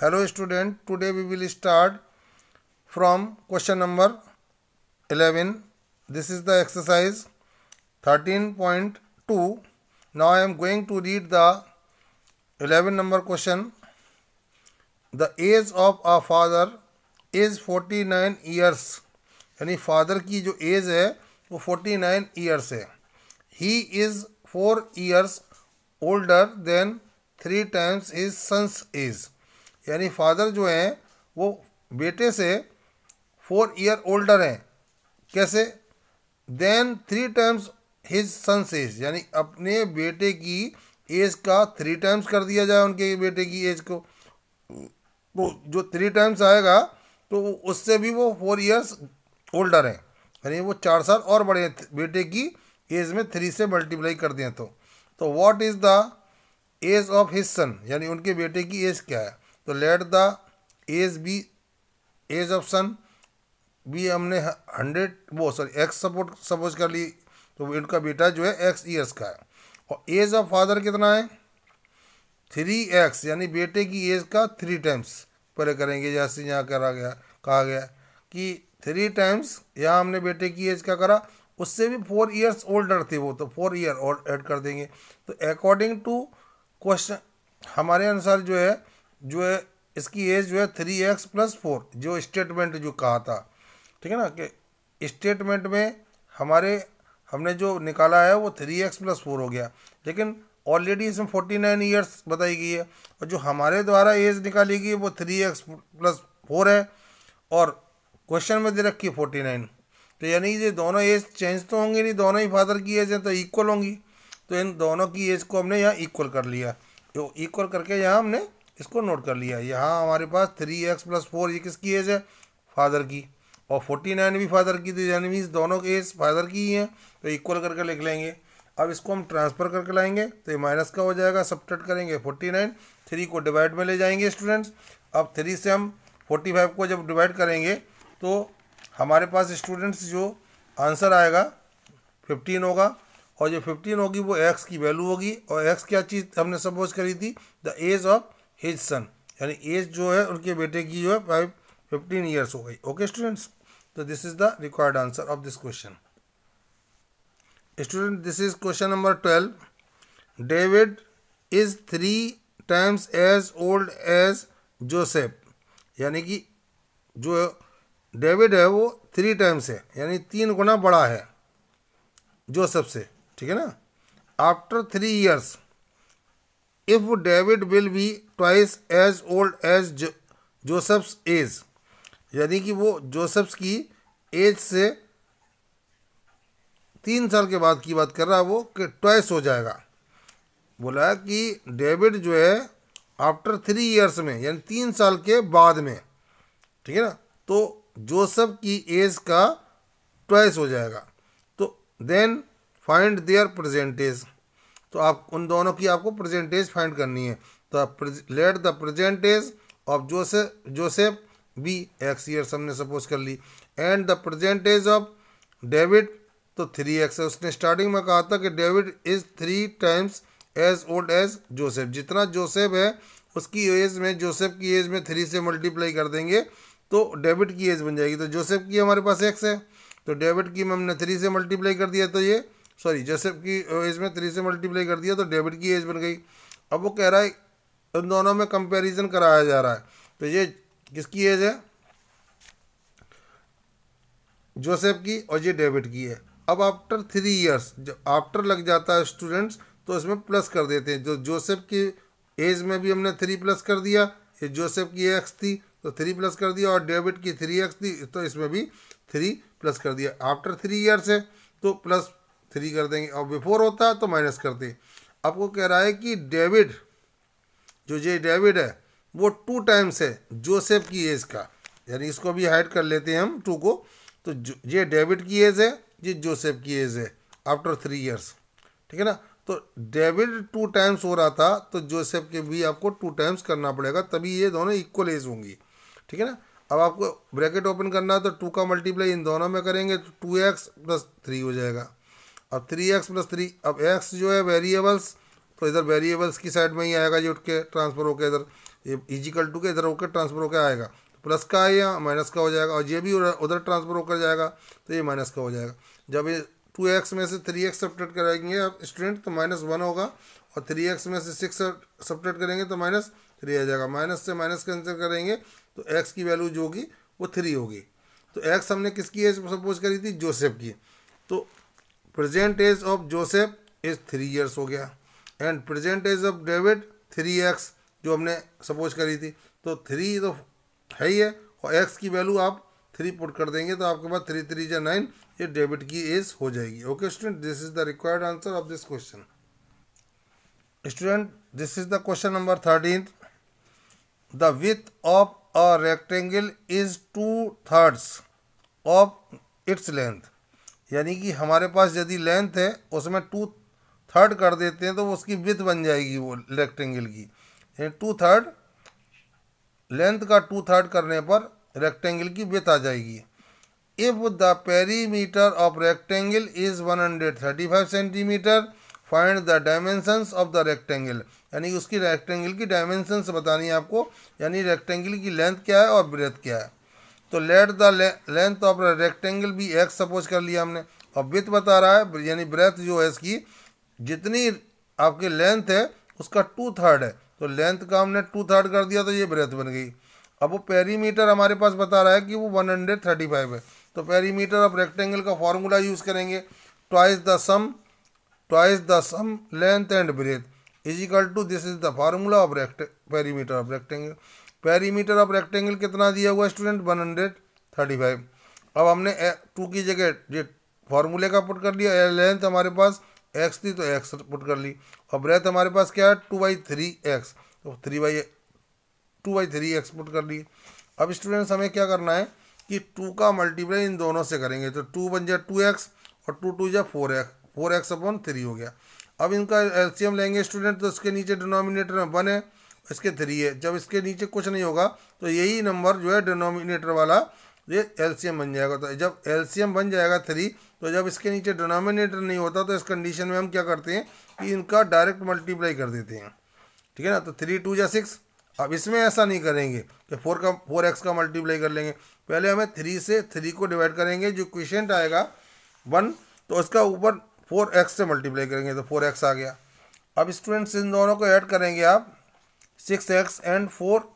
hello student today we will start from question number 11 this is the exercise 13.2 now i am going to read the 11 number question the age of a father is 49 years यानी father की जो age है वो 49 years है He is four years older than three times his son's age. यानी father जो हैं वो बेटे से फोर ईयर ओल्डर हैं कैसे than three times his son's age यानी अपने बेटे की एज का थ्री टाइम्स कर दिया जाए उनके बेटे की एज को तो जो थ्री टाइम्स आएगा तो उससे भी वो फोर इयर्स ओल्डर हैं यानी वो चार साल और बड़े हैं बेटे की एज में थ्री से मल्टीप्लाई कर दें तो तो what is the age of his son यानी उनके बेटे की एज क्या है तो let the age be age option B हमने हंड्रेड वो सॉरी एक्स सपोर्ट सपोज कर ली तो इनका बेटा जो है एक्स ईयर्स का है और एज ऑफ फादर कितना है थ्री एक्स यानी बेटे की एज का थ्री टाइम्स परे करेंगे जैसे यहाँ करा गया कहा गया कि थ्री टाइम्स यहाँ हमने बेटे की एज का करा उससे भी फोर ईयर्स ओल्डर थे वो तो फोर ईयर और एड कर देंगे तो अकॉर्डिंग टू क्वेश्चन हमारे अनुसार जो है जो है इसकी एज जो है थ्री एक्स प्लस फोर जो स्टेटमेंट जो कहा था ठीक है ना कि स्टेटमेंट में हमारे हमने जो निकाला है वो थ्री एक्स प्लस फोर हो गया लेकिन ऑलरेडी इसमें फोर्टी नाइन ईयर्स बताई गई है और जो हमारे द्वारा एज निकाली गई वो थ्री एक्स प्लस फोर है और क्वेश्चन में दे रखी है फोर्टी नाइन तो यानी ये दोनों एज चेंज तो होंगी नहीं दोनों ही फादर की एज हैं तो इक्वल होंगी तो इन दोनों की एज को हमने यहाँ इक्वल कर लिया तो इक्वल करके यहाँ हमने इसको नोट कर लिया यहाँ हमारे पास थ्री एक्स प्लस फोर ये किसकी एज है फादर की और फोर्टी नाइन भी फादर की थी तो यानी मीन दोनों के एज फादर की ही हैं तो इक्वल करके लिख लेंगे अब इसको हम ट्रांसफ़र करके लाएंगे तो ये माइनस का हो जाएगा सब्ट्रैक्ट करेंगे फोर्टी नाइन थ्री को डिवाइड में ले जाएंगे स्टूडेंट्स अब थ्री से हम फोर्टी फाइव को जब डिवाइड करेंगे तो हमारे पास स्टूडेंट्स जो आंसर आएगा फिफ्टीन होगा और जो फिफ्टीन होगी वो एक्स की वैल्यू होगी और एक्स क्या चीज़ हमने सपोज करी थी the age of his son यानी एज जो है उनके बेटे की जो है फाइव फिफ्टीन ईयर्स हो गई ओके स्टूडेंट्स तो this is the required answer of this question student this is question number twelve David is three times as old as Joseph यानी कि जो डेविड है वो थ्री टाइम्स है यानी तीन गुना बड़ा है जोसेफ से ठीक है ना after three years if David will be twice as old as Joseph's age यानी कि वो जोसेफ्स की एज से तीन साल के बाद की बात कर रहा है वो कि ट्वाइस हो जाएगा बोला कि डेविड जो है आफ्टर थ्री इयर्स में यानी तीन साल के बाद में ठीक है ना तो जोसेफ की एज का ट्वाइस हो जाएगा तो देन फाइंड देयर प्रजेंटेज तो आप उन दोनों की आपको प्रजेंटेज फाइंड करनी है तो let the present age of Joseph Joseph be x years हमने सपोज कर ली and the present age of David तो थ्री एक्स है उसने स्टार्टिंग में कहा था कि David is three times as old as Joseph जितना जोसेफ है उसकी एज में जोसेफ की एज में थ्री से मल्टीप्लाई कर देंगे तो डेविड की एज बन जाएगी तो जोसेफ की हमारे पास एक्स है तो डेविड की हमने थ्री से मल्टीप्लाई कर दिया तो ये सॉरी जैसेफ की एज में थ्री से मल्टीप्लाई कर दिया तो डेबिट की एज बन गई अब वो कह रहा है इन दोनों में कंपैरिजन कराया जा रहा है तो ये किसकी एज है जोसेफ की और ये डेबिट की है अब आफ्टर थ्री इयर्स जब आफ्टर लग जाता है स्टूडेंट्स तो इसमें प्लस कर देते हैं जो जोसेफ की एज में भी हमने थ्री प्लस कर दिया ये जोसेफ की एक्स थी तो थ्री प्लस कर दिया और डेविड की थ्री एक्स थी तो इसमें भी थ्री प्लस कर दिया आफ्टर थ्री ईयर्स है तो प्लस थ्री कर देंगे और बिफोर होता तो माइनस करते आपको कह रहा है कि डेविड जो जे डेविड है वो टू टाइम्स है जोसेफ की एज का यानी इसको भी हाइड कर लेते हैं हम टू को तो ये डेविड की एज है ये जोसेफ की एज है आफ्टर थ्री ईयर्स ठीक है ना तो डेविड टू टाइम्स हो रहा था तो जोसेफ के भी आपको टू टाइम्स करना पड़ेगा तभी ये दोनों इक्वल एज होंगी ठीक है ना अब आपको ब्रैकेट ओपन करना है तो टू का मल्टीप्लाई इन दोनों में करेंगे तो टू एक्स प्लस थ्री हो जाएगा अब थ्री एक्स प्लस थ्री अब एक्स जो है वेरिएबल्स तो इधर वेरिएबल्स की साइड में ही आएगा ये उठ के ट्रांसफ़र होकर इधर ये इजिकल टू के इधर होकर ट्रांसफ़र होकर आएगा तो प्लस का आएगा माइनस का हो जाएगा और ये भी उधर ट्रांसफ़र होकर जाएगा तो ये माइनस का हो जाएगा जब ये टू एक्स में से थ्री एक्स सपरेट कराएंगे आप स्टूडेंट तो माइनस वन होगा और थ्री एक्स में से सिक्स सपरेट करेंगे तो माइनस थ्री आ जाएगा माइनस से माइनस कैंसिल करेंगे तो एक्स की वैल्यू जो होगी वो थ्री होगी तो एक्स हमने किसकी है सपोज करी थी जोसेफ की तो present age of Joseph is three years हो गया and present age of David three x जो हमने सपोज करी थी तो थ्री तो है ही है और एक्स की वैल्यू आप थ्री पुट कर देंगे तो आपके पास थ्री थ्री या नाइन ये डेबिट की एज हो जाएगी okay student this is the required answer of this question student this is the question number thirteen the width of a rectangle is two thirds of its length यानी कि हमारे पास यदि लेंथ है उसमें टू थर्ड कर देते हैं तो उसकी विथ बन जाएगी वो रेक्टेंगल की टू थर्ड लेंथ का टू थर्ड करने पर रेक्टेंगल की विथ आ जाएगी if the perimeter of rectangle is 135 centimetre find the dimensions of the rectangle यानी उसकी रेक्टेंगल की डायमेंशंस बतानी है आपको यानी रेक्टेंगल की लेंथ क्या है और ब्रेथ क्या है तो let the length of rectangle भी एक्स सपोज कर लिया हमने और विथ बता रहा है यानी ब्रेथ जो है इसकी जितनी आपकी लेंथ है उसका टू थर्ड है तो लेंथ का हमने टू थर्ड कर दिया तो ये ब्रेथ बन गई अब वो पेरीमीटर हमारे पास बता रहा है कि वो 135 है तो पेरीमीटर ऑफ रेक्टेंगल का फॉर्मूला यूज़ करेंगे twice the sum twice the sum length and breadth is equal to this is the formula of rect perimeter of rectangle perimeter of rectangle कितना दिया हुआ student one hundred thirty five अब हमने to की जगह ये फॉर्मूले का पुट कर लिया लेंथ हमारे पास एक्स थी तो एक्स पुट कर ली और ब्रेथ हमारे पास क्या है टू बाई थ्री एक्स तो three by two by three x put कर लिए अब स्टूडेंट्स हमें क्या करना है कि टू का मल्टीप्लाई इन दोनों से करेंगे तो टू बन जाए टू एक्स और टू टू जाए four x four x upon three हो गया अब इनका एल्सियम लेंगे स्टूडेंट तो उसके नीचे डिनोमिनेटर में वन है इसके थ्री है जब इसके नीचे कुछ नहीं होगा तो यही नंबर जो है डिनोमिनेटर वाला ये एलसीएम बन जाएगा तो जब एलसीएम बन जाएगा थ्री तो जब इसके नीचे डिनोमिनेटर नहीं होता तो इस कंडीशन में हम क्या करते हैं कि इनका डायरेक्ट मल्टीप्लाई कर देते हैं ठीक है ना तो थ्री टू या सिक्स अब इसमें ऐसा नहीं करेंगे कि फोर का फोर एक्स का मल्टीप्लाई कर लेंगे पहले हमें थ्री से थ्री को डिवाइड करेंगे जो क्वेश्चन आएगा वन तो उसका ऊपर फोर एक्स से मल्टीप्लाई करेंगे तो फोर एक्स आ गया अब स्टूडेंट्स इन दोनों को ऐड करेंगे आप six x and four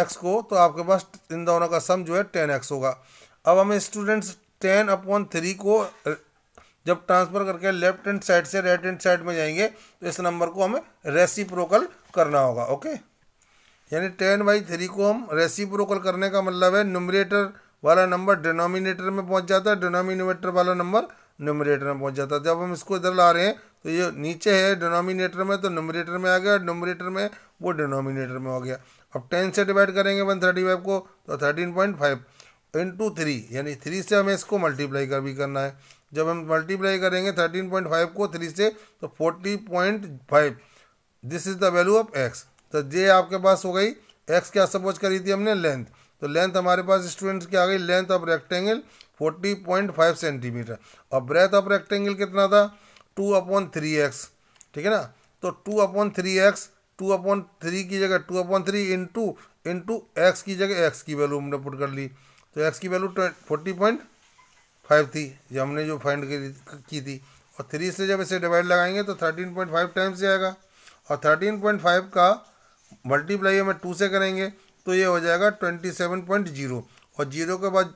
x को तो आपके पास इन दोनों का सम जो है टेन एक्स होगा अब हमें स्टूडेंट्स टेन अपॉन थ्री को जब ट्रांसफ़र करके लेफ्ट हैंड साइड से राइट हैंड साइड में जाएंगे तो इस नंबर को हमें रेसिप्रोकल करना होगा ओके यानी टेन बाई थ्री को हम रेसिप्रोकल करने का मतलब है न्यूमरेटर वाला नंबर डिनोमिनेटर में पहुंच जाता है डिनोमिनेटर वाला नंबर नुमरेटर में पहुंच जाता है जब हम इसको इधर ला रहे हैं तो ये नीचे है डिनोमिनेटर में तो नोमिनेटर में आ गया और नोमिनेटर में वो डिनोमिनेटर में हो गया अब टेन से डिवाइड करेंगे वन थर्टी फाइव को तो thirteen point five into three यानी थ्री से हमें इसको मल्टीप्लाई कर भी करना है जब हम मल्टीप्लाई करेंगे थर्टीन पॉइंट फाइव को थ्री से तो forty point five this is the value of x तो ये आपके पास हो गई एक्स क्या सपोज करी थी हमने लेंथ तो लेंथ हमारे पास स्टूडेंट्स की आ गई लेंथ ऑफ रेक्टेंगल 40.5 सेंटीमीटर और ब्रेथ ऑफ रेक्टेंगल कितना था टू अपॉन थ्री एक्स ठीक है ना तो two upon three x two upon three की जगह two upon three into into x की जगह एक्स की वैल्यू हमने पुट कर ली तो एक्स की वैल्यू फोर्टी पॉइंट फाइव थी जो हमने जो फाइंड की थी और थ्री से जब इसे डिवाइड लगाएंगे तो थर्टीन पॉइंट फाइव टाइम्स आएगा और थर्टीन पॉइंट फाइव का मल्टीप्लाई हमें टू से करेंगे तो ये हो जाएगा ट्वेंटी सेवन पॉइंट जीरो और जीरो के बाद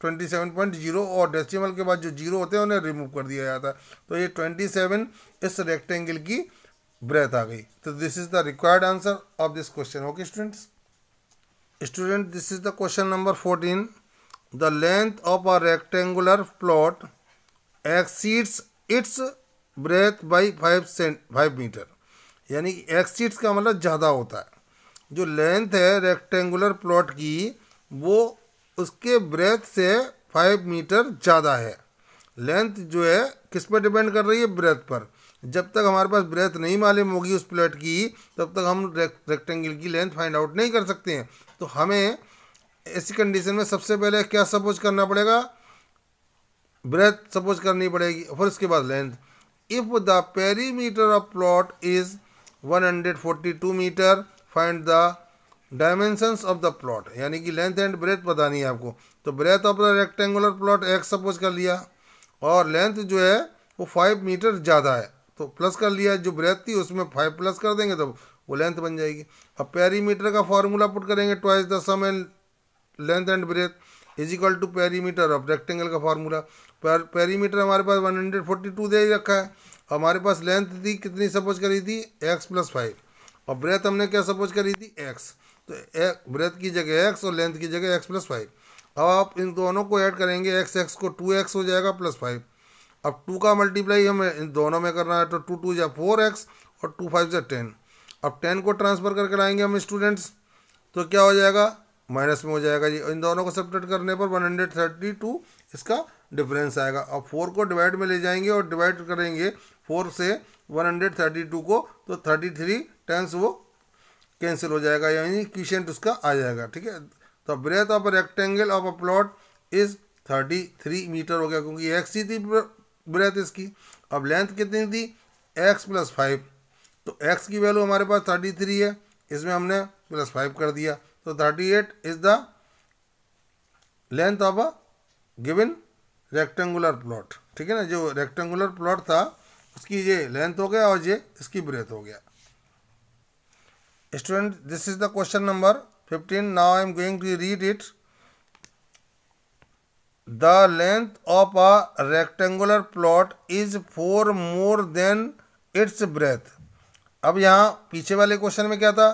ट्वेंटी सेवन पॉइंट जीरो और डेसिमल के बाद जो जीरो होते हैं उन्हें रिमूव कर दिया जाता है तो ये ट्वेंटी सेवन इस रेक्टेंगल की ब्रेथ आ गई तो this is the required answer of this question okay students student this is the question number fourteen the length of a rectangular plot exceeds its breadth by five cent five metre यानी exceeds का मतलब ज़्यादा होता है जो length है rectangular plot की वो उसके ब्रेथ से फाइव मीटर ज़्यादा है लेंथ जो है किस पर डिपेंड कर रही है ब्रेथ पर जब तक हमारे पास ब्रेथ नहीं मालूम होगी उस प्लेट की तब तक हम रेक्टेंगल की लेंथ फाइंड आउट नहीं कर सकते हैं तो हमें ऐसी कंडीशन में सबसे पहले क्या सपोज करना पड़ेगा ब्रेथ सपोज करनी पड़ेगी फिर उसके बाद length if the perimeter of plot is 142 metre find the dimensions of the plot यानी कि लेंथ एंड ब्रेथ पता नहीं है आपको तो breadth of the rectangular plot x suppose कर लिया और लेंथ जो है वो फाइव मीटर ज़्यादा है तो प्लस कर लिया जो ब्रेथ थी उसमें फाइव प्लस कर देंगे तो वो लेंथ बन जाएगी अब पेरीमीटर का फॉर्मूला पुट करेंगे twice the sum and length and breadth is equal to perimeter of rectangle का फार्मूला पर पेरीमीटर हमारे पास 142 दे ही रखा है हमारे पास लेंथ थी कितनी सपोज करी थी एक्स प्लस फाइव और ब्रेथ हमने क्या सपोज करी थी एक्स तो एक ब्रेथ की जगह एक्स और लेंथ की जगह एक्स प्लस फाइव अब आप इन दोनों को ऐड करेंगे एक्स एक्स को टू एक्स हो जाएगा प्लस फाइव अब टू का मल्टीप्लाई हमें इन दोनों में करना है तो टू टू या फोर एक्स और टू फाइव या टेन अब टेन को ट्रांसफ़र करके लाएंगे हम स्टूडेंट्स तो क्या हो जाएगा माइनस में हो जाएगा जी इन दोनों को सेपरेट करने पर वन हंड्रेड थर्टी टू इसका डिफरेंस आएगा अब फोर को डिवाइड में ले जाएंगे और डिवाइड करेंगे फोर से वन हंड्रेड थर्टी टू को तो थर्टी थ्री टेंस वो कैंसिल हो जाएगा यानी क्वेश्चन उसका आ जाएगा ठीक है तो breadth of rectangle of a plot is thirty three metre हो गया क्योंकि एक्स ही थी ब्रेथ इसकी अब लेंथ कितनी थी एक्स प्लस फाइव तो एक्स की वैल्यू हमारे पास थर्टी थ्री है इसमें हमने प्लस फाइव कर दिया तो thirty eight is the length of a given rectangular plot ठीक है ना जो रेक्टेंगुलर प्लॉट था उसकी ये लेंथ हो गया और ये इसकी ब्रेथ हो गया student this is the question number fifteen now I am going to read it the length of a rectangular plot is four more than its breadth अब यहाँ पीछे वाले क्वेश्चन में क्या था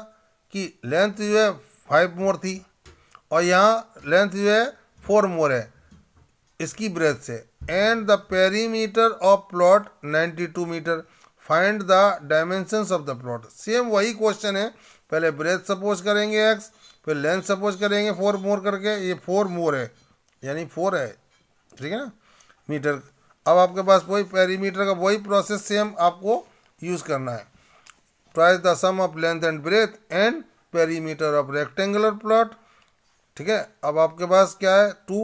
कि लेंथ जो है फाइव मोर थी और यहाँ लेंथ जो है फोर मोर है इसकी ब्रेथ से and the perimeter of plot ninety two metre find the dimension of the plot same वही क्वेश्चन है पहले ब्रेथ सपोज करेंगे एक्स फिर लेंथ सपोज करेंगे फोर मोर करके ये फोर मोर है यानी फोर है ठीक है ना मीटर अब आपके पास वही पेरीमीटर का वही प्रोसेस सेम आपको यूज़ करना है twice the sum of length and breadth and perimeter of rectangular plot ठीक है अब आपके पास क्या है टू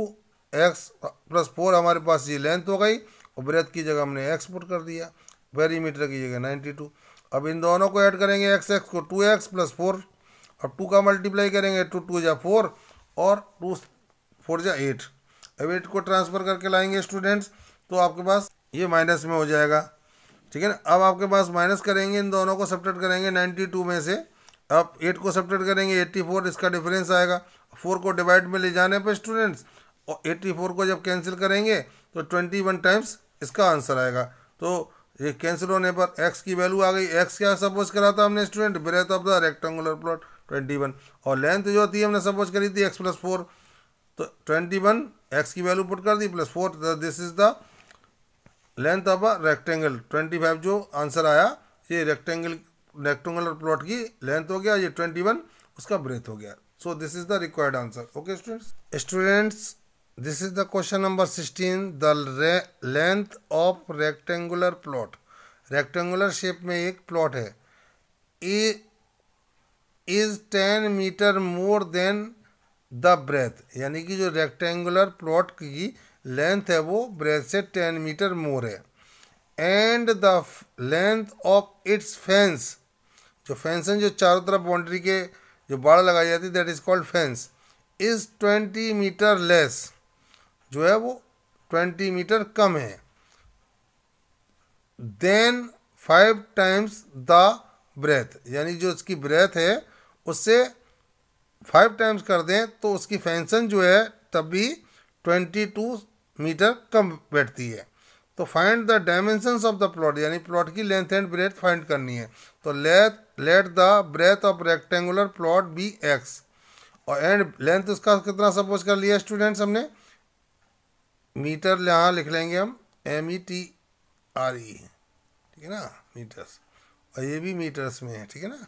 एक्स प्लस फोर हमारे पास ये लेंथ हो गई और ब्रेथ की जगह हमने एक्स पुट कर दिया मीट कीजिएगा नाइन्टी टू अब इन दोनों को ऐड करेंगे एक्स एक्स को टू एक्स प्लस फोर अब टू का मल्टीप्लाई करेंगे टू टू या फोर और टू फोर या एट अब एट को ट्रांसफ़र करके लाएंगे स्टूडेंट्स तो आपके पास ये माइनस में हो जाएगा ठीक है ना अब आपके पास माइनस करेंगे इन दोनों को सपरेट करेंगे नाइन्टी टू में से अब एट को सपरेट करेंगे एट्टी फोर इसका डिफरेंस आएगा फोर को डिवाइड में ले जाने पर स्टूडेंट्स और एट्टी फोर को जब कैंसिल करेंगे तो ट्वेंटी वन टाइम्स इसका आंसर आएगा तो ये कैंसिल होने पर एक्स की वैल्यू आ गई एक्स क्या सपोज करा था हमने student breadth of the rectangular plot twenty one और लेंथ जो थी हमने सपोज करी थी एक्स प्लस फोर तो ट्वेंटी वन एक्स की वैल्यू पुट कर दी plus four this is the length of a rectangle twenty five जो आंसर आया ये रेक्टेंगल रेक्टेंगुलर प्लॉट की लेंथ हो गया ये ट्वेंटी वन उसका ब्रेथ हो गया so this is the required answer okay students students this is the question number sixteen the length of rectangular plot rectangular shape में एक प्लॉट है a is ten metre more than the breadth यानी कि जो rectangular plot की length है वो breath से टेन मीटर मोर है and the length of its fence जो फेंस है जो चारों तरफ बाउंड्री के जो बाड़ लगाई जाती है that is called fence is twenty metre less जो है वो ट्वेंटी मीटर कम है than five times the breadth यानी जो उसकी ब्रेथ है उससे फाइव टाइम्स कर दें तो उसकी फैंसन जो है तब भी ट्वेंटी टू मीटर कम बैठती है तो find the dimension of the plot यानी प्लॉट की लेंथ एंड ब्रेथ फाइंड करनी है तो length let the breadth of rectangular plot be x और एंड लेंथ उसका कितना सपोज कर लिया स्टूडेंट्स हमने मीटर यहाँ लिख लेंगे हम M E T R E ठीक है ना मीटर्स और ये भी मीटर्स में है ठीक है ना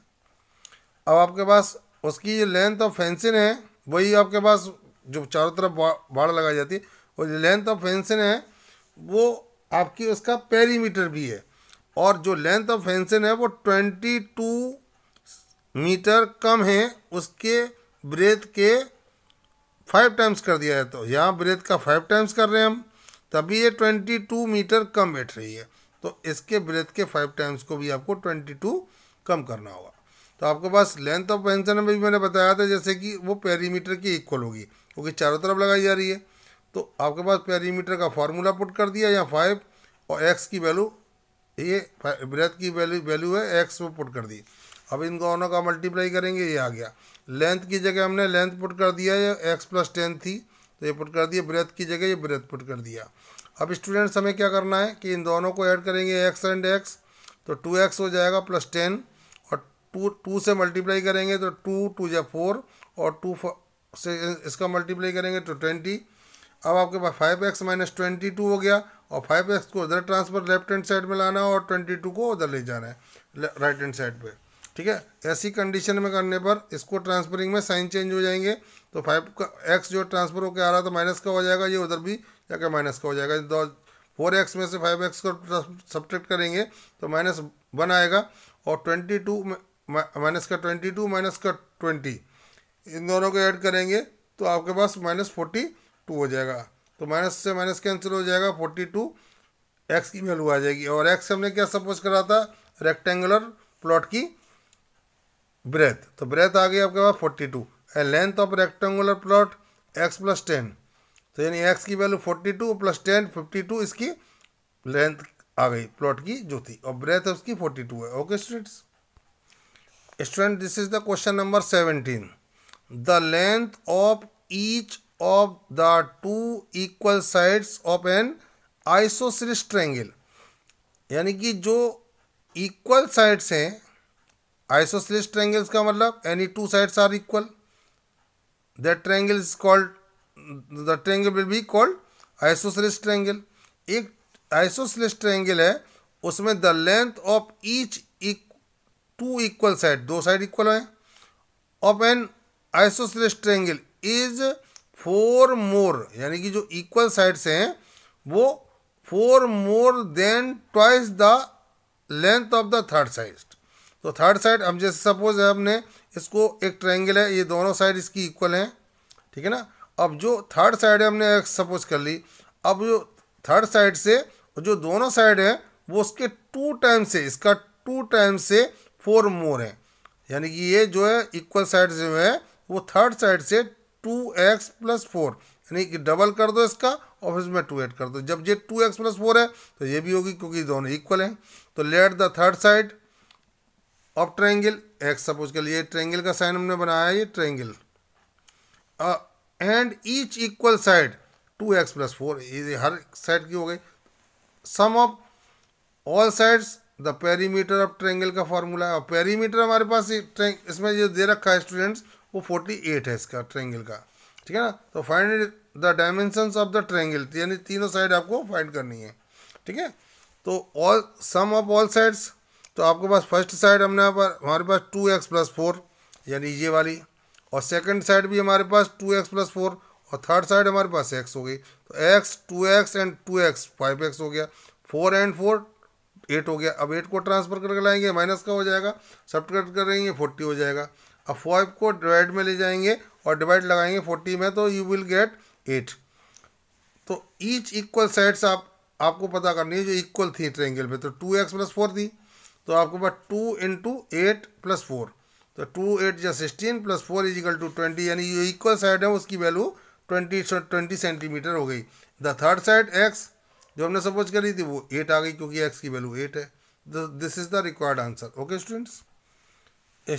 अब आपके पास उसकी जो लेंथ ऑफ फेंसिन है वही आपके पास जो चारों तरफ बाढ़ लगाई जाती है वो जो लेंथ ऑफ फेंसिन है वो आपकी उसका पेरीमीटर भी है और जो लेंथ ऑफ फेंसिन है वो ट्वेंटी टू मीटर कम है उसके ब्रेथ के फाइव टाइम्स कर दिया है तो यहाँ ब्रेथ का फाइव टाइम्स कर रहे हैं हम तभी ये ट्वेंटी टू मीटर कम बैठ रही है तो इसके ब्रेथ के फाइव टाइम्स को भी आपको ट्वेंटी टू कम करना होगा तो आपके पास लेंथ ऑफ पेंशन में भी मैंने बताया था जैसे कि वो पेरीमीटर की इक्वल होगी क्योंकि चारों तरफ लगाई जा रही है तो आपके पास पेरीमीटर का फार्मूला पुट कर दिया यहाँ फाइव और एक्स की वैल्यू ये ब्रेथ की वैल्यू वैल्यू है एक्स वो पुट कर दी अब इन दोनों का मल्टीप्लाई करेंगे ये आ गया लेंथ की जगह हमने लेंथ पुट कर दिया ये एक्स प्लस टेन थी तो ये पुट कर दिया ब्रेथ की जगह ये ब्रेथ पुट कर दिया अब स्टूडेंट्स हमें क्या करना है कि इन दोनों को ऐड करेंगे एक्स एंड एक्स तो टू एक्स हो जाएगा प्लस टेन और टू टू से मल्टीप्लाई करेंगे तो टू टू या फोर और टू से इसका मल्टीप्लाई करेंगे तो ट्वेंटी अब आपके पास five x minus twenty two हो गया और फाइव एक्स को उधर ट्रांसफर लेफ्ट हैंड साइड में लाना है और ट्वेंटी टू को उधर ले जाना है राइट हैंड साइड पर ठीक है ऐसी कंडीशन में करने पर इसको ट्रांसफरिंग में साइन चेंज हो जाएंगे तो फाइव का एक्स जो ट्रांसफर होकर आ रहा है तो माइनस का हो जाएगा ये उधर भी या क्या माइनस का हो जाएगा दो फोर एक्स में से फाइव एक्स को सब्ट्रैक्ट करेंगे तो माइनस वन आएगा और ट्वेंटी टू माइनस का ट्वेंटी टू माइनस का ट्वेंटी इन दोनों को ऐड करेंगे तो आपके पास माइनस फोर्टी टू हो जाएगा तो माइनस से माइनस कैंसिल हो जाएगा फोर्टी टू एक्स की वैल्यू आ जाएगी और एक्स हमने क्या सपोज करा था रेक्टेंगुलर प्लॉट की ब्रेथ तो ब्रेथ आ गई आपके पास forty two and length of rectangular plot x plus ten तो यानी एक्स की value forty two plus ten fifty two इसकी लेंथ आ गई प्लॉट की जो थी और ब्रेथ उसकी फोर्टी टू है okay students student this is the question number seventeen the length of each of the two equal sides of an isosceles triangle यानी कि जो इक्वल साइड्स हैं आइसोसलिस ट्रायंगल्स का मतलब any two sides are equal that triangle is called the triangle will be called isosceles triangle एक isosceles triangle है उसमें the length of each two equal side दो साइड इक्वल हैं of an isosceles triangle is four more यानी कि जो equal sides हैं वो four more than twice the length of the third side तो थर्ड साइड हम जैसे सपोज हमने इसको एक ट्रायंगल है ये दोनों साइड इसकी इक्वल हैं ठीक है ना अब जो थर्ड साइड है हमने सपोज कर ली अब जो थर्ड साइड से जो दोनों साइड है वो उसके टू टाइम से इसका टू टाइम से फोर मोर है यानी कि ये जो है इक्वल साइड जो है वो थर्ड साइड से टू एक्स प्लस फोर यानी कि डबल कर दो इसका और इसमें टू एड कर दो जब ये टू एक्स प्लस फोर है तो ये भी होगी क्योंकि दोनों इक्वल हैं तो लेट द थर्ड साइड अब ट्रेंगल एक्स सपोज के लिए ट्रेंगल का साइन हमने बनाया ये triangle and each equal side two x plus four हर साइड की हो गई sum of all sides the perimeter of triangle का फॉर्मूला है और पेरीमीटर हमारे पास इसमें जो दे रखा है स्टूडेंट्स वो फोर्टी एट है इसका ट्रेंगल का ठीक है ना तो find the dimension of the triangle यानी तीनों साइड आपको फाइंड करनी है ठीक है तो all sum of all sides तो आपके पास फर्स्ट साइड हमने पर हमारे पास टू एक्स प्लस फोर यानी ये वाली और सेकंड साइड भी हमारे पास टू एक्स प्लस फोर और थर्ड साइड हमारे पास एक्स हो गई तो x two x and two x five x हो गया फोर एंड फोर एट हो गया अब एट को ट्रांसफर करके लाएंगे माइनस का हो जाएगा सब्ट्रैक्ट करेंगे फोर्टी हो जाएगा अब फाइव को डिवाइड में ले जाएंगे और डिवाइड लगाएंगे फोर्टी में तो यू विल गेट एट तो ईच इक्वल साइड्स आप आपको पता करनी है जो इक्वल थी ट्रेंगल पे तो टू एक्स प्लस फोर थी तो आपके पास two into eight plus four तो टू एट या sixteen plus four is equal to twenty यानी जो इक्वल साइड है उसकी वैल्यू ट्वेंटी ट्वेंटी सेंटीमीटर हो गई द थर्ड साइड एक्स जो हमने सपोज करी थी वो एट आ गई क्योंकि एक्स की वैल्यू एट है this is the required answer okay students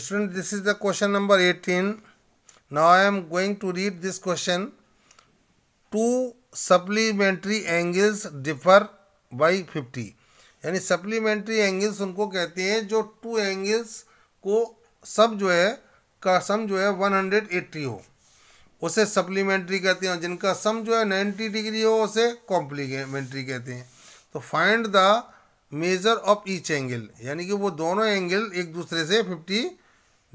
student this is the question number eighteen now I am going to read this question two supplementary angles differ by fifty यानी supplementary angles उनको कहते हैं जो two angles को सब जो है का सम जो है वन हंड्रेड एट्टी हो उसे सप्लीमेंट्री कहते हैं जिनका सम जो है नाइन्टी डिग्री हो उसे कॉम्प्लीमेंट्री कहते हैं तो find the measure of each angle यानी कि वो दोनों एंगल एक दूसरे से फिफ्टी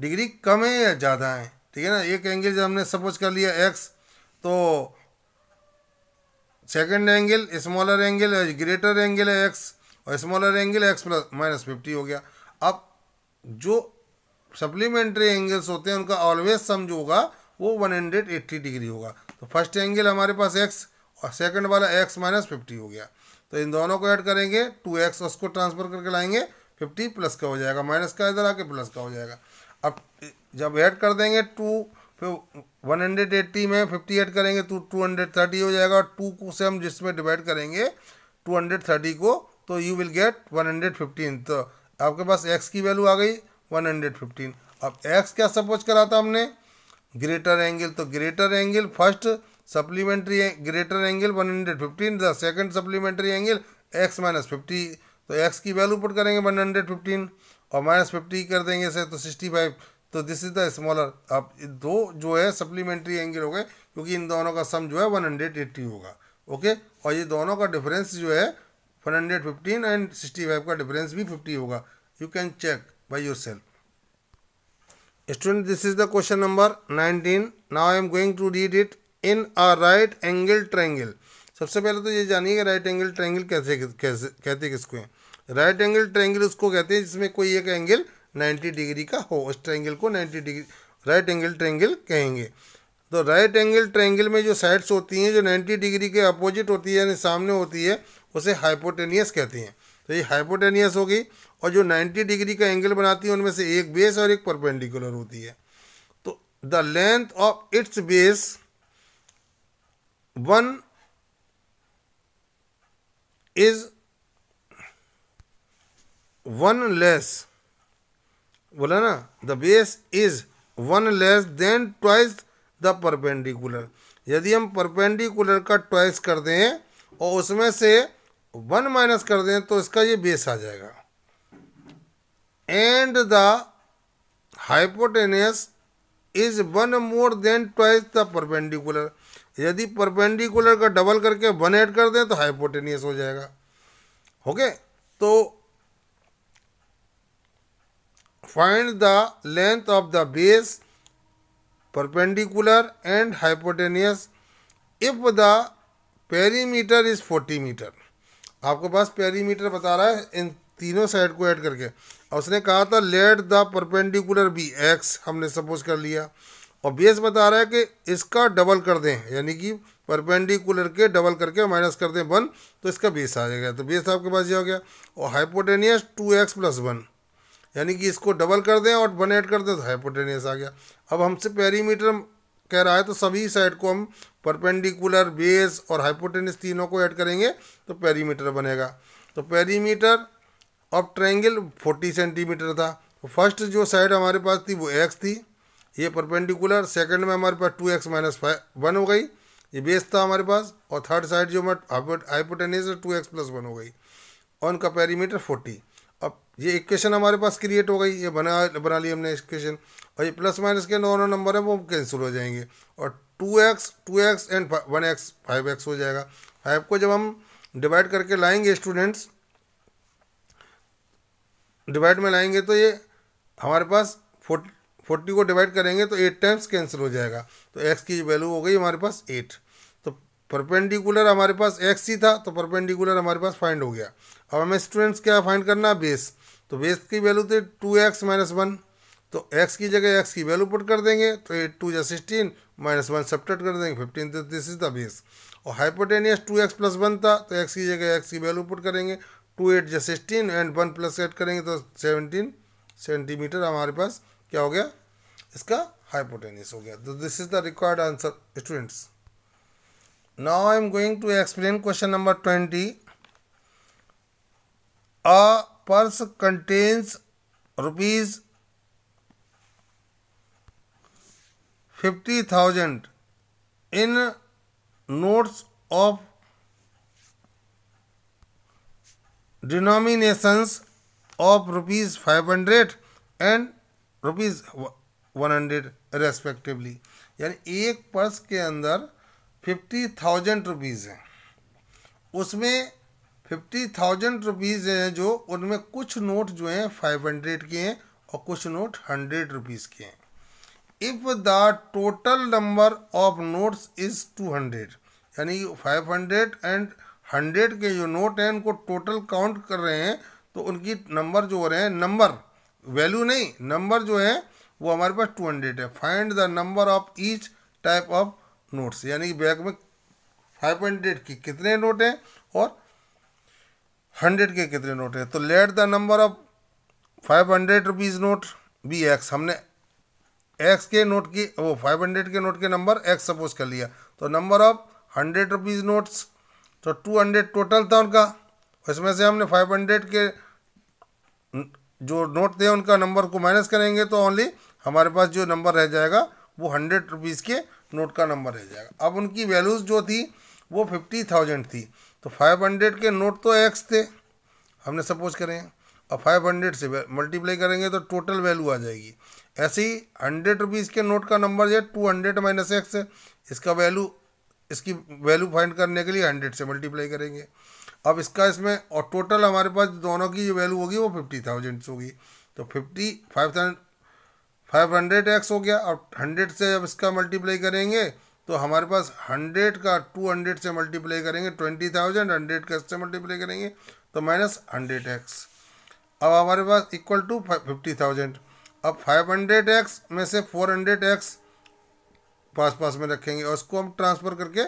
डिग्री कम है या ज़्यादा है ठीक है ना एक एंगल जब हमने सपोज कर लिया एक्स तो second angle smaller angle greater angle है एक्स और smaller angle x plus minus fifty हो गया अब जो सप्लीमेंट्री एंगल्स होते हैं उनका ऑलवेज सम जो होगा वो वन हंड्रेड एट्टी डिग्री होगा तो फर्स्ट एंगल हमारे पास एक्स और सेकंड वाला एक्स माइनस फिफ्टी हो गया तो इन दोनों को ऐड करेंगे टू एक्स उसको ट्रांसफर करके लाएंगे फिफ्टी प्लस का हो जाएगा माइनस का इधर आके प्लस का हो जाएगा अब जब ऐड कर देंगे टू फिर वन हंड्रेड एट्टी में फिफ्टी ऐड करेंगे तो टू हंड्रेड थर्टी हो जाएगा और टू को से हम जिसमें डिवाइड करेंगे टू हंड्रेड थर्टी को तो यू विल गेट 115 तो आपके पास x की वैल्यू आ गई 115 अब x क्या सपोज करा था हमने ग्रेटर एंगल तो greater angle first supplementary greater angle 115 the second supplementary angle x minus fifty तो x की वैल्यू पुट करेंगे 115 और माइनस फिफ्टी कर देंगे से तो 65 तो दिस इज़ द स्मॉलर अब दो जो है सप्लीमेंट्री एंगल हो गए क्योंकि इन दोनों का सम जो है 180 होगा ओके और ये दोनों का डिफरेंस जो है four hundred fifteen and sixty five का डिफरेंस भी फिफ्टी होगा you can check by your self student this is the question number nineteen now I am going to read it in a right angle triangle सबसे पहले तो ये जानिएगा right angle triangle कैसे कैसे कहते किसको है राइट एंगल ट्रैंगल उसको कहते हैं जिसमें कोई एक एंगल नाइन्टी डिग्री का हो उस ट्रैंगल को ninety degree right angle triangle कहेंगे तो राइट एंगल ट्रैंगल में जो साइड्स होती हैं जो नाइन्टी डिग्री के अपोजिट होती है यानी सामने होती है उसे हाइपोटेनियस कहते हैं तो ये हाइपोटेनियस होगी और जो 90 डिग्री का एंगल बनाती है उनमें से एक बेस और एक परपेंडिकुलर होती है तो the length of its base one is one less बोला ना the base is one less than twice the perpendicular यदि हम परपेंडिकुलर का ट्वाइस कर दें और उसमें से वन माइनस कर दें तो इसका ये बेस आ जाएगा and the hypotenuse is one more than twice the perpendicular यदि परपेंडिकुलर का डबल करके वन ऐड कर दें तो हाइपोटेनियस हो जाएगा ओके तो find the length of the base perpendicular and hypotenuse if the perimeter is forty metre आपके पास पेरीमीटर बता रहा है इन तीनों साइड को ऐड करके और उसने कहा था let the perpendicular be x हमने सपोज कर लिया और बेस बता रहा है कि इसका डबल कर दें यानी कि परपेंडिकुलर के डबल करके माइनस कर दें वन तो इसका बेस आ जाएगा तो बेस आपके पास ये हो गया और hypotenuse two x plus one यानी कि इसको डबल कर दें और वन ऐड कर दें तो हाइपोटेनियस आ गया अब हमसे पेरीमीटर कह रहा है तो सभी साइड को हम परपेंडिकुलर बेस और हाइपोटेनिस तीनों को ऐड करेंगे तो पेरीमीटर बनेगा तो पेरीमीटर ऑफ ट्रायंगल 40 सेंटीमीटर था तो फर्स्ट जो साइड हमारे पास थी वो एक्स थी ये परपेंडिकुलर सेकंड में हमारे पास two x minus five one हो गई ये बेस था हमारे पास और थर्ड साइड जो हमारे hypotenuse two x plus one हो गई और उनका पेरीमीटर फोर्टी अब ये इक्वेशन हमारे पास क्रिएट हो गई ये बना बना ली हमने इक्वेशन और ये प्लस माइनस के दोनों नंबर है वो कैंसिल हो जाएंगे और two x two x and one x five x हो जाएगा फाइव को जब हम डिवाइड करके लाएंगे स्टूडेंट्स डिवाइड में लाएंगे तो ये हमारे पास फोर्टी फोर्टी को डिवाइड करेंगे तो एट टाइम्स कैंसिल हो जाएगा तो एक्स की वैल्यू हो गई हमारे पास एट परपेंडिकुलर हमारे पास एक्स ही था तो परपेंडिकुलर हमारे पास फाइंड हो गया अब हमें स्टूडेंट्स क्या फाइंड करना है बेस तो बेस की वैल्यू थी टू एक्स माइनस वन तो एक्स तो की जगह एक्स की वैल्यू पुट कर देंगे तो एट टू या सिक्सटीन माइनस वन सब्ट्रैक्ट कर देंगे फिफ्टीन तो दिस इज द बेस और hypotenuse two x plus one था तो एक्स की जगह एक्स की वैल्यू पुट करेंगे टू एट या sixteen and one plus eight करेंगे तो सेवनटीन सेंटीमीटर हमारे पास क्या हो गया इसका हाइपोटेनियस हो गया तो this is the required answer students now i am going to explain question number 20 a purse contains rupees 50000 in notes of denominations of rupees 500 and rupees 100 respectively yani ek purse ke andar fifty thousand rupees हैं उसमें fifty thousand rupees हैं जो उनमें कुछ note जो हैं five hundred के हैं और कुछ नोट हंड्रेड रुपीज़ के हैं if the total number of notes is two hundred यानी फाइव हंड्रेड एंड हंड्रेड के जो नोट हैं उनको टोटल काउंट कर रहे हैं तो उनकी नंबर जो हो रहे हैं नंबर वैल्यू नहीं नंबर जो है वो हमारे पास टू हंड्रेड है find the number of each type of notes यानी कि बैग में फाइव हंड्रेड के कितने नोट हैं और हंड्रेड के कितने नोट हैं तो let the number of five hundred rupees note be x हमने एक्स के नोट की वो फाइव हंड्रेड के नोट के नंबर एक्स सपोज कर लिया तो number of hundred rupees notes तो टू हंड्रेड टोटल था उनका इसमें से हमने फाइव हंड्रेड के जो नोट थे उनका नंबर को माइनस करेंगे तो ओनली हमारे पास जो नंबर रह जाएगा वो हंड्रेड रुपीज़ के नोट का नंबर रह जाएगा अब उनकी वैल्यूज़ जो थी वो फिफ्टी थाउजेंड थी तो फाइव हंड्रेड के नोट तो एक्स थे हमने सपोज करें और फाइव हंड्रेड से मल्टीप्लाई करेंगे तो टोटल वैल्यू आ जाएगी ऐसे ही हंड्रेड रुपीज़ के नोट का नंबर जो है टू हंड्रेड माइनस एक्स है इसका वैल्यू इसकी वैल्यू फाइंड करने के लिए हंड्रेड से मल्टीप्लाई करेंगे अब इसका इसमें और टोटल हमारे पास दोनों की जो वैल्यू होगी वो फिफ्टी थाउजेंड्स होगी तो fifty five thousand five hundred x हो गया अब हंड्रेड से अब इसका मल्टीप्लाई करेंगे तो हमारे पास हंड्रेड का टू हंड्रेड से मल्टीप्लाई करेंगे ट्वेंटी थाउजेंड हंड्रेड का इससे मल्टीप्लाई करेंगे तो माइनस हंड्रेड एक्स अब हमारे पास इक्वल टू फिफ्टी थाउजेंड अब फाइव हंड्रेड एक्स में से फोर हंड्रेड एक्स पास पास में रखेंगे और उसको हम ट्रांसफ़र करके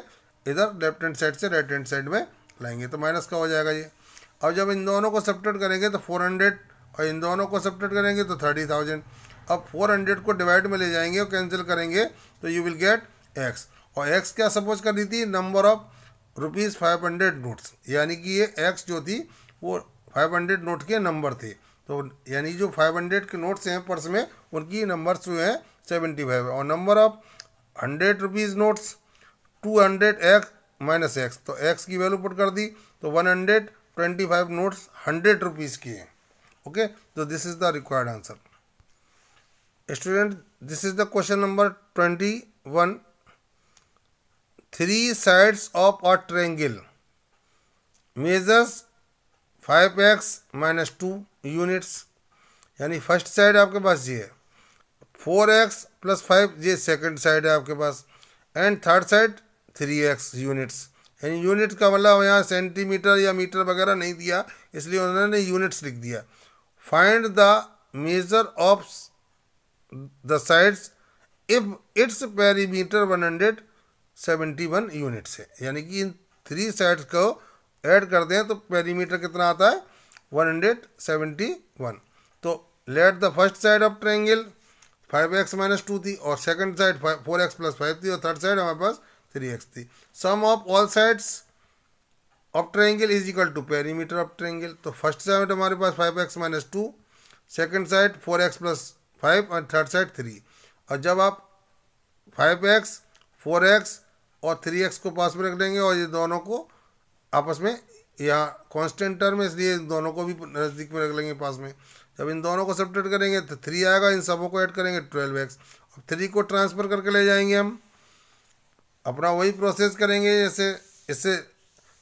इधर लेफ्ट हैंड साइड से राइट हैंड साइड में लाएंगे तो माइनस का हो जाएगा ये अब जब इन दोनों को सब्ट्रेट करेंगे तो फोर हंड्रेड और इन दोनों को सब्ट्रेट करेंगे तो थर्टी थाउजेंड अब 400 को डिवाइड में ले जाएंगे और कैंसिल करेंगे तो यू विल गेट एक्स और एक्स क्या सपोज कर दी थी number of rupees five hundred notes यानी कि ये एक्स जो थी वो फाइव हंड्रेड नोट के नंबर थे तो यानी जो फाइव हंड्रेड के नोट्स हैं पर्स में उनकी नंबर्स जो हैं सेवेंटी फाइव और number of hundred rupees notes two hundred x minus x तो एक्स की वैल्यू पुट कर दी तो one hundred twenty five notes hundred rupees की हैं ओके तो this is the required answer student this is the question number twenty one three sides of a triangle measures five x minus two units यानी first side आपके पास ये है four x plus five ये second side है आपके पास and third side three x units यानी यूनिट का मतलब यहाँ सेंटीमीटर या मीटर वगैरह नहीं दिया इसलिए उन्होंने यूनिट्स लिख दिया find the measure of the sides if its perimeter 171 units है यानी कि इन थ्री साइड्स को ऐड कर दें तो पेरीमीटर कितना आता है 171 तो let the first side of five 5x minus two थी और second side 4x plus five थी और थर्ड साइड हमारे पास 3x थी sum of all sides of triangle is equal to perimeter of triangle तो फर्स्ट साइड हमारे पास 5x x minus two second side four x plus five और third side three और जब आप फाइव एक्स फोर एक्स और three x को पास में रख लेंगे और ये दोनों को आपस में यहाँ कांस्टेंट टर्म है इसलिए इन दोनों को भी नज़दीक में रख लेंगे पास में जब इन दोनों को सब्टेट करेंगे तो थ्री आएगा इन सबों को ऐड करेंगे ट्वेल्व एक्स अब थ्री को ट्रांसफ़र करके ले जाएंगे हम अपना वही प्रोसेस करेंगे जैसे इससे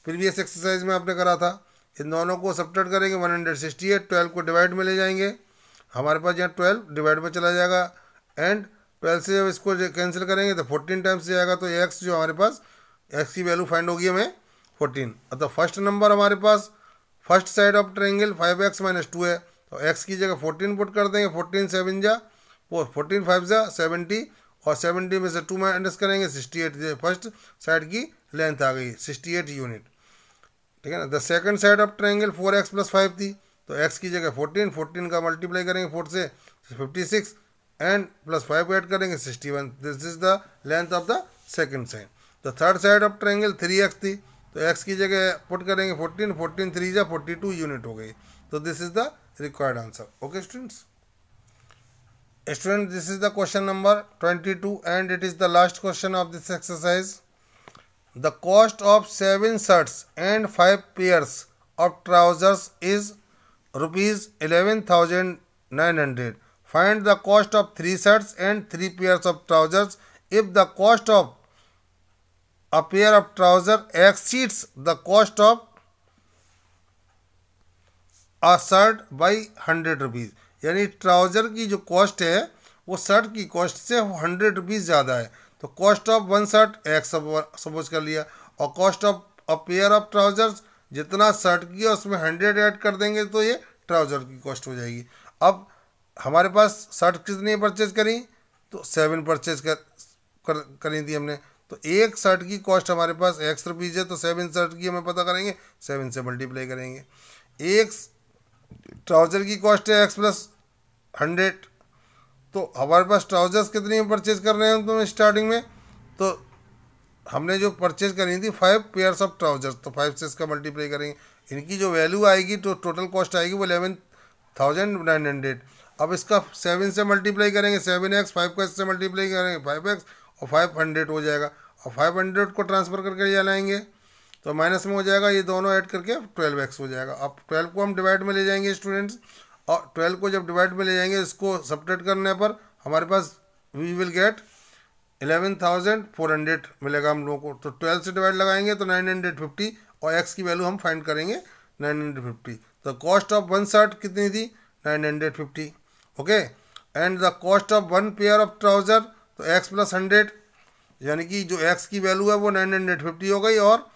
प्रीवियस एक्सरसाइज में आपने करा था इन दोनों को सब्टेट करेंगे one hundred sixty eight twelve को डिवाइड में ले जाएंगे हमारे पास यहाँ ट्वेल्व डिवाइड में चला जाएगा एंड ट्वेल्व से जब इसको कैंसिल करेंगे तो फोर्टीन टाइम्स जाएगा तो एक्स जो हमारे पास एक्स की वैल्यू फाइंड होगी हमें फोर्टीन अतः तो फर्स्ट नंबर हमारे पास first side of triangle five x minus two है तो एक्स की जगह फोर्टीन पुट कर देंगे फोर्टीन सेवन जा वो फोर्टीन फाइव जा सेवेंटी और सेवेंटी में से टू माइनस करेंगे सिक्सटी एट फर्स्ट साइड की लेंथ आ गई सिक्सटी एट यूनिट ठीक है ना the second side of triangle four x plus five थी तो एक्स की जगह फोर्टीन फोर्टीन का मल्टीप्लाई करेंगे फोर से fifty six and plus five को ऐड करेंगे sixty one this is the length of the second side the third side of triangle three x थी तो एक्स की जगह पुट करेंगे फोर्टीन फोर्टीन थ्री या फोर्टी टू यूनिट हो गई तो this is the required answer okay students student this is the question number twenty two and it is the last question of this exercise the cost of seven shirts and five pairs of trousers is rupees 11900 find the cost of three shirts and three pairs of trousers if the cost of a pair of trousers exceeds the cost of a shirt by hundred rupees यानी trouser की जो cost है वो shirt की cost से hundred rupees ज़्यादा है तो cost of one shirt x suppose कर लिया और cost of a pair of trousers जितना शर्ट की है उसमें हंड्रेड ऐड कर देंगे तो ये ट्राउज़र की कॉस्ट हो जाएगी अब हमारे पास शर्ट कितनी परचेज करी तो सेवन परचेज कर, कर करी थी हमने तो एक शर्ट की कॉस्ट हमारे पास एक्स रुपीज़ है तो सेवन शर्ट की हमें पता करेंगे सेवन से मल्टीप्लाई करेंगे एक ट्राउज़र की कॉस्ट है एक्स प्लस हंड्रेड तो हमारे पास ट्राउज़र्स कितनी में परचेज कर रहे हैं हम तो स्टार्टिंग में तो हमने जो परचेज करी थी फाइव पेयर्स ऑफ ट्राउजर्स तो फाइव से इसका मल्टीप्लाई करेंगे इनकी जो वैल्यू आएगी तो टोटल कॉस्ट आएगी वो इलेवन थाउजेंड नाइन हंड्रेड अब इसका सेवन से मल्टीप्लाई करेंगे सेवन एक्स फाइव का इससे मल्टीप्लाई करेंगे फाइव एक्स और फाइव हंड्रेड हो जाएगा और फाइव हंड्रेड को ट्रांसफ़र करके ले लाएंगे तो माइनस में हो जाएगा ये दोनों ऐड करके ट्वेल्व एक्स हो जाएगा अब ट्वेल्व को हम डिवाइड में ले जाएंगे स्टूडेंट्स और ट्वेल्व को जब डिवाइड में ले जाएंगे इसको सपरेट करने पर हमारे पास we will get eleven thousand four hundred मिलेगा हम लोगों को तो ट्वेल्व से डिवाइड लगाएंगे तो नाइन हंड्रेड फिफ्टी और एक्स की वैल्यू हम फाइंड करेंगे नाइन हंड्रेड फिफ्टी तो कॉस्ट ऑफ वन शर्ट कितनी थी nine hundred fifty okay and the cost of one pair of trouser तो एक्स प्लस हंड्रेड यानी कि जो एक्स की वैल्यू है वो नाइन हंड्रेड फिफ्टी हो गई और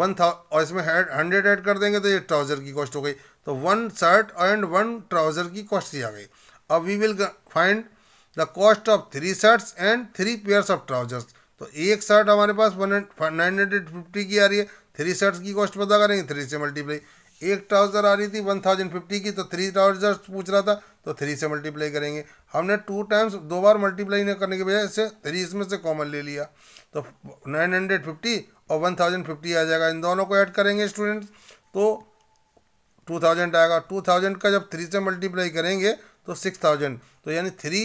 वन था और इसमें हंड्रेड ऐड कर देंगे तो ये ट्राउज़र की कॉस्ट हो गई तो one shirt and one trouser की कॉस्ट ही आ गई अब we will find the cost of three shirts and three pairs of trousers तो एक शर्ट हमारे पास नाइन हंड्रेड फिफ्टी की आ रही है थ्री शर्ट्स की कॉस्ट पता करेंगे थ्री से मल्टीप्लाई एक ट्राउज़र आ रही थी वन थाउजेंड फिफ्टी की तो थ्री ट्राउजर्स पूछ रहा था तो थ्री से मल्टीप्लाई करेंगे हमने टू टाइम्स दो बार मल्टीप्लाई न करने की वजह से थ्री इसमें से कॉमन ले लिया तो नाइन हंड्रेड फिफ्टी और वन थाउजेंड फिफ्टी आ जाएगा इन दोनों को ऐड करेंगे स्टूडेंट्स तो टू थाउजेंड आएगा टू थाउजेंड का जब थ्री से मल्टीप्लाई करेंगे तो सिक्स थाउजेंड तो यानी three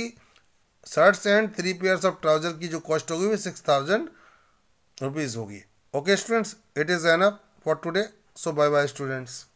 shirts and three pairs of trouser की जो कॉस्ट होगी वो सिक्स थाउजेंड रुपीज़ होगी okay students it is enough for today so bye bye students